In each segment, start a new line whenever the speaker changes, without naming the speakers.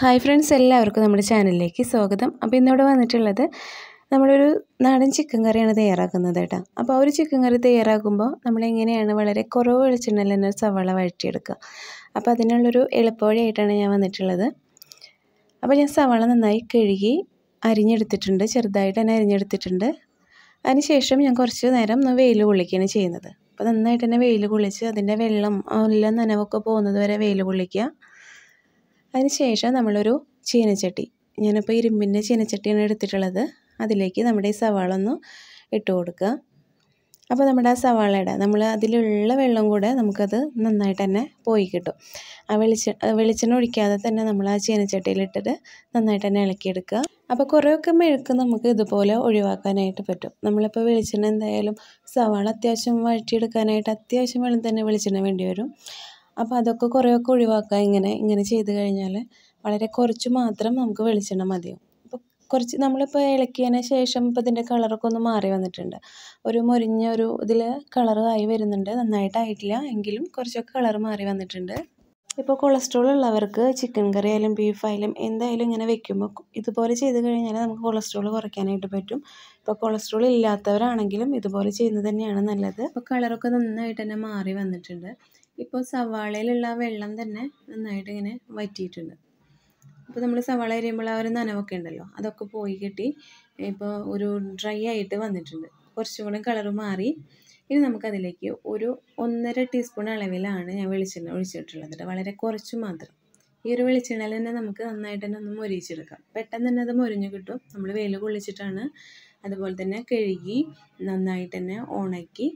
hi friends എല്ലാവർക്കും നമ്മുടെ ചാനലിലേക്ക് സ്വാഗതം അപ്പോൾ ഇന്നിവിടെ വന്നിട്ടുള്ളത് നമ്മളൊരു നാടൻ ചിക്കൻ കറിയാണ് തയ്യാറാക്കുന്നത് കേട്ടോ അപ്പോൾ ആ ഒരു ചിക്കൻ കറി തയ്യാറാക്കുമ്പോൾ നമ്മളെങ്ങനെയാണ് വളരെ കുറവ് വെളിച്ചെണ്ണയിൽ തന്നെ ഒരു സവാള വഴറ്റിയെടുക്കുക അപ്പോൾ അതിനുള്ളൊരു എളുപ്പവഴിയായിട്ടാണ് ഞാൻ വന്നിട്ടുള്ളത് അപ്പോൾ ഞാൻ സവാള നന്നായി കഴുകി അരിഞ്ഞെടുത്തിട്ടുണ്ട് ചെറുതായിട്ട് തന്നെ അരിഞ്ഞെടുത്തിട്ടുണ്ട് അതിനുശേഷം ഞാൻ കുറച്ച് നേരം വെയിൽ കൊള്ളിക്കുകയാണ് ചെയ്യുന്നത് അപ്പോൾ നന്നായിട്ട് തന്നെ വെയിൽ കൊള്ളിച്ച് അതിൻ്റെ വെള്ളം എല്ലാം നനവൊക്കെ പോകുന്നത് വരെ വെയിൽ കൊള്ളിക്കുക അതിനുശേഷം നമ്മളൊരു ചീനച്ചട്ടി ഞാനിപ്പോൾ ഇരുമ്പിൻ്റെ ചീനച്ചട്ടിയാണ് എടുത്തിട്ടുള്ളത് അതിലേക്ക് നമ്മുടെ ഈ സവാള ഒന്ന് ഇട്ട് കൊടുക്കുക അപ്പോൾ നമ്മുടെ ആ സവാളയുടെ നമ്മൾ അതിലുള്ള വെള്ളം കൂടെ നമുക്കത് നന്നായിട്ട് തന്നെ പോയി കിട്ടും ആ വെളിച്ച വെളിച്ചെണ്ണ ഒഴിക്കാതെ തന്നെ നമ്മൾ ആ ചീനച്ചട്ടിയിലിട്ടിട്ട് നന്നായിട്ട് തന്നെ ഇളക്കിയെടുക്കുക അപ്പോൾ കുറേയൊക്കെ മെഴുക്ക് നമുക്ക് ഇതുപോലെ ഒഴിവാക്കാനായിട്ട് പറ്റും നമ്മളിപ്പോൾ വെളിച്ചെണ്ണ എന്തായാലും സവാള അത്യാവശ്യം വഴറ്റിയെടുക്കാനായിട്ട് അത്യാവശ്യം വെള്ളം തന്നെ വെളിച്ചെണ്ണ വേണ്ടി വരും അപ്പോൾ അതൊക്കെ കുറേയൊക്കെ ഒഴിവാക്കുക ഇങ്ങനെ ഇങ്ങനെ ചെയ്ത് കഴിഞ്ഞാൽ വളരെ കുറച്ച് മാത്രം നമുക്ക് വെളിച്ചെണ്ണ മതിയാവും അപ്പോൾ കുറച്ച് നമ്മളിപ്പോൾ ഇളക്കിയതിന് ശേഷം ഇപ്പോൾ ഇതിൻ്റെ കളറൊക്കെ ഒന്ന് മാറി വന്നിട്ടുണ്ട് ഒരു മൊരിഞ്ഞ ഒരു ഇതിൽ കളർ ആയി വരുന്നുണ്ട് നന്നായിട്ടായിട്ടില്ല എങ്കിലും കുറച്ചൊക്കെ കളർ മാറി വന്നിട്ടുണ്ട് ഇപ്പോൾ കൊളസ്ട്രോൾ ഉള്ളവർക്ക് ചിക്കൻ കറി ആയാലും ബീഫ് ആയാലും എന്തായാലും ഇങ്ങനെ വെക്കുമ്പോൾ ഇതുപോലെ ചെയ്ത് കഴിഞ്ഞാൽ നമുക്ക് കൊളസ്ട്രോൾ കുറയ്ക്കാനായിട്ട് പറ്റും ഇപ്പോൾ കൊളസ്ട്രോൾ ഇല്ലാത്തവരാണെങ്കിലും ഇതുപോലെ ചെയ്യുന്നത് തന്നെയാണ് നല്ലത് ഇപ്പോൾ കളറൊക്കെ നന്നായിട്ട് തന്നെ മാറി വന്നിട്ടുണ്ട് ഇപ്പോൾ സവാളയിലുള്ള ആ വെള്ളം തന്നെ നന്നായിട്ട് ഇങ്ങനെ വറ്റിയിട്ടുണ്ട് അപ്പോൾ നമ്മൾ സവാള അരിയുമ്പോൾ ആ ഒരു നനവൊക്കെ ഉണ്ടല്ലോ അതൊക്കെ പോയി കിട്ടി ഇപ്പോൾ ഒരു ഡ്രൈ ആയിട്ട് വന്നിട്ടുണ്ട് കുറച്ചും കൂടെ കളർ മാറി ഇനി നമുക്കതിലേക്ക് ഒരു ഒന്നര ടീസ്പൂൺ അളവിലാണ് ഞാൻ വെളിച്ചെണ്ണ ഒഴിച്ചിട്ടുള്ളത് കേട്ടോ വളരെ കുറച്ച് മാത്രം ഈ ഒരു വെളിച്ചെണ്ണയിൽ തന്നെ നമുക്ക് നന്നായിട്ട് തന്നെ ഒന്ന് മൊരിയിച്ചെടുക്കാം പെട്ടെന്ന് തന്നെ അത് മൊരിഞ്ഞ് കിട്ടും നമ്മൾ വെയിൽ കൊള്ളിച്ചിട്ടാണ് അതുപോലെ തന്നെ കഴുകി നന്നായിട്ട് തന്നെ ഉണക്കി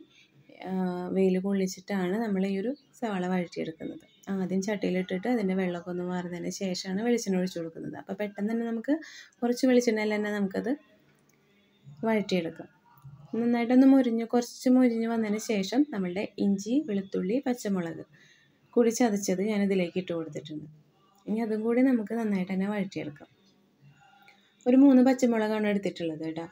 വെയിൽ കൊള്ളിച്ചിട്ടാണ് നമ്മൾ ഈ ഒരു സവാള വഴറ്റിയെടുക്കുന്നത് ആദ്യം ചട്ടിയിലിട്ടിട്ട് അതിൻ്റെ വെള്ളമൊക്കെ ഒന്ന് മാറുന്നതിന് ശേഷമാണ് വെളിച്ചെണ്ണ ഒഴിച്ചു കൊടുക്കുന്നത് അപ്പോൾ പെട്ടെന്ന് തന്നെ നമുക്ക് കുറച്ച് വെളിച്ചെണ്ണയിൽ തന്നെ നമുക്കത് വഴറ്റിയെടുക്കാം നന്നായിട്ടൊന്ന് മുരിഞ്ഞ് കുറച്ച് മുരിഞ്ഞ് വന്നതിന് ശേഷം നമ്മളുടെ ഇഞ്ചി വെളുത്തുള്ളി പച്ചമുളക് കൂടി ചതച്ചത് ഇതിലേക്ക് ഇട്ട് കൊടുത്തിട്ടുണ്ട് ഇനി അതും കൂടി നമുക്ക് നന്നായിട്ട് തന്നെ വഴറ്റിയെടുക്കാം ഒരു മൂന്ന് പച്ചമുളകാണ് എടുത്തിട്ടുള്ളത് കേട്ടോ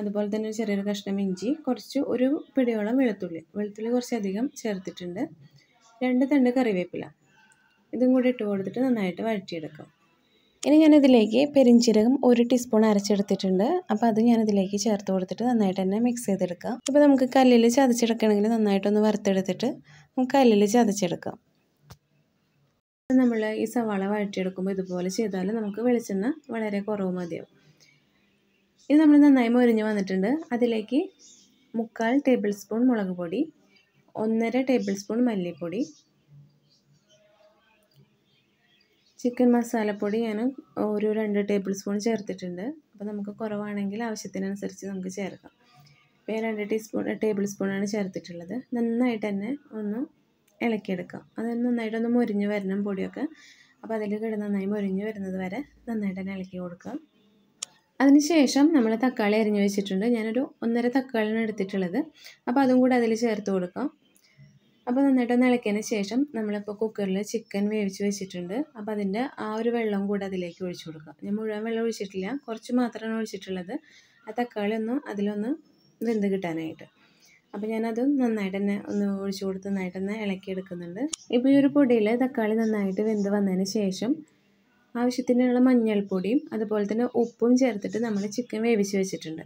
അതുപോലെ തന്നെ ഒരു ചെറിയൊരു കഷ്ണം ഇഞ്ചി കുറച്ച് ഒരു പിടിയോളം വെളുത്തുള്ളി വെളുത്തുള്ളി കുറച്ചധികം ചേർത്തിട്ടുണ്ട് രണ്ട് തണ്ട് കറിവേപ്പില ഇതും കൂടി ഇട്ട് കൊടുത്തിട്ട് നന്നായിട്ട് വഴറ്റിയെടുക്കാം ഇനി ഞാനിതിലേക്ക് പെരിഞ്ചീരകം ഒരു ടീസ്പൂൺ അരച്ചെടുത്തിട്ടുണ്ട് അപ്പോൾ അത് ഞാനിതിലേക്ക് ചേർത്ത് കൊടുത്തിട്ട് നന്നായിട്ട് തന്നെ മിക്സ് ചെയ്തെടുക്കാം ഇപ്പോൾ നമുക്ക് കല്ലിൽ ചതച്ചെടുക്കണമെങ്കിൽ നന്നായിട്ടൊന്ന് വറുത്തെടുത്തിട്ട് നമുക്ക് കല്ലിൽ ചതച്ചെടുക്കാം നമ്മൾ ഈ സവാള വഴറ്റിയെടുക്കുമ്പോൾ ഇതുപോലെ ചെയ്താൽ നമുക്ക് വെളിച്ചെണ്ണ വളരെ കുറവ് മതിയാവും ഇത് നമ്മൾ നന്നായി മൊരിഞ്ഞ് വന്നിട്ടുണ്ട് അതിലേക്ക് മുക്കാൽ ടേബിൾ സ്പൂൺ മുളക് പൊടി ഒന്നര ടേബിൾ സ്പൂൺ മല്ലിപ്പൊടി ചിക്കൻ മസാലപ്പൊടി ഞാൻ ഒരു രണ്ട് ടേബിൾ സ്പൂൺ ചേർത്തിട്ടുണ്ട് അപ്പോൾ നമുക്ക് കുറവാണെങ്കിൽ ആവശ്യത്തിനനുസരിച്ച് നമുക്ക് ചേർക്കാം ഇപ്പോൾ രണ്ട് ടീസ്പൂൺ ടേബിൾ സ്പൂണാണ് ചേർത്തിട്ടുള്ളത് നന്നായിട്ട് തന്നെ ഒന്ന് ഇളക്കിയെടുക്കാം അത് നന്നായിട്ടൊന്ന് മൊരിഞ്ഞ് വരണം പൊടിയൊക്കെ അപ്പോൾ അതിൽ കിടന്ന് നന്നായി മൊരിഞ്ഞ് വരുന്നത് വരെ നന്നായിട്ട് തന്നെ ഇളക്കി കൊടുക്കാം അതിനുശേഷം നമ്മൾ തക്കാളി അരിഞ്ഞു വെച്ചിട്ടുണ്ട് ഞാനൊരു ഒന്നര തക്കാളിയാണ് എടുത്തിട്ടുള്ളത് അപ്പോൾ അതും കൂടെ അതിൽ ചേർത്ത് കൊടുക്കാം അപ്പോൾ നന്നായിട്ട് ഇളക്കിയതിന് ശേഷം നമ്മളിപ്പോൾ കുക്കറിൽ ചിക്കൻ വേവിച്ച് വെച്ചിട്ടുണ്ട് അപ്പോൾ അതിൻ്റെ ആ ഒരു വെള്ളം കൂടെ അതിലേക്ക് ഒഴിച്ചു കൊടുക്കുക ഞാൻ മുഴുവൻ വെള്ളം ഒഴിച്ചിട്ടില്ല കുറച്ച് മാത്രമാണ് ഒഴിച്ചിട്ടുള്ളത് ആ തക്കാളി ഒന്ന് അതിലൊന്ന് വെന്ത് കിട്ടാനായിട്ട് അപ്പോൾ ഞാനത് നന്നായിട്ട് തന്നെ ഒന്ന് ഒഴിച്ചു കൊടുത്ത് നന്നായിട്ട് തന്നെ ഇളക്കി എടുക്കുന്നുണ്ട് ഇപ്പോൾ ഈ ഒരു പൊടിയിൽ തക്കാളി നന്നായിട്ട് വെന്ത് വന്നതിന് ശേഷം ആവശ്യത്തിനുള്ള മഞ്ഞൾപ്പൊടിയും അതുപോലെ തന്നെ ഉപ്പും ചേർത്തിട്ട് നമ്മൾ ചിക്കൻ വേവിച്ച് വെച്ചിട്ടുണ്ട്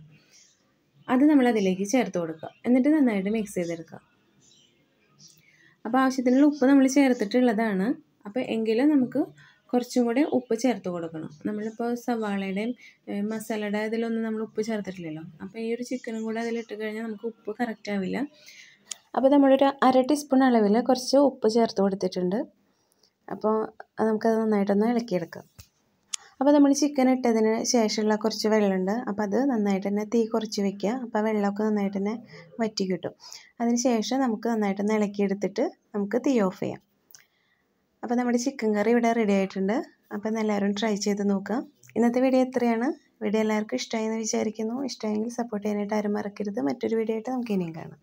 അത് നമ്മൾ അതിലേക്ക് ചേർത്ത് കൊടുക്കുക എന്നിട്ട് നന്നായിട്ട് മിക്സ് ചെയ്തെടുക്കുക അപ്പോൾ ആവശ്യത്തിനുള്ള ഉപ്പ് നമ്മൾ ചേർത്തിട്ടുള്ളതാണ് അപ്പോൾ എങ്കിലും നമുക്ക് കുറച്ചും കൂടെ ഉപ്പ് ചേർത്ത് കൊടുക്കണം നമ്മളിപ്പോൾ സവാളയുടെയും മസാലയുടെ ഇതിലൊന്നും നമ്മൾ ഉപ്പ് ചേർത്തിട്ടില്ലല്ലോ അപ്പോൾ ഈ ഒരു ചിക്കനും കൂടെ അതിലിട്ട് കഴിഞ്ഞാൽ നമുക്ക് ഉപ്പ് കറക്റ്റ് ആവില്ല അപ്പോൾ നമ്മളൊരു അര ടീസ്പൂൺ അളവിൽ കുറച്ച് ഉപ്പ് ചേർത്ത് കൊടുത്തിട്ടുണ്ട് അപ്പോൾ നമുക്കത് നന്നായിട്ടൊന്ന് ഇളക്കിയെടുക്കാം അപ്പോൾ നമ്മൾ ചിക്കൻ ഇട്ടതിന് ശേഷമുള്ള കുറച്ച് വെള്ളമുണ്ട് അപ്പോൾ അത് നന്നായിട്ട് തന്നെ തീ കുറച്ച് വെക്കുക അപ്പോൾ വെള്ളമൊക്കെ നന്നായിട്ട് തന്നെ വറ്റി കിട്ടും അതിന് ശേഷം നമുക്ക് നന്നായിട്ടൊന്ന് ഇളക്കിയെടുത്തിട്ട് നമുക്ക് തീ ഓഫ് ചെയ്യാം അപ്പോൾ നമ്മുടെ ചിക്കൻ കറി ഇവിടെ റെഡി ആയിട്ടുണ്ട് അപ്പോൾ എല്ലാവരും ട്രൈ ചെയ്ത് നോക്കാം ഇന്നത്തെ വീഡിയോ എത്രയാണ് വീഡിയോ എല്ലാവർക്കും ഇഷ്ടമായി എന്ന് വിചാരിക്കുന്നു ഇഷ്ടമായെങ്കിൽ സപ്പോർട്ട് ചെയ്യാനായിട്ട് ആരും മറക്കരുത് മറ്റൊരു വീഡിയോ ആയിട്ട് നമുക്ക് ഇനിയും കാണാം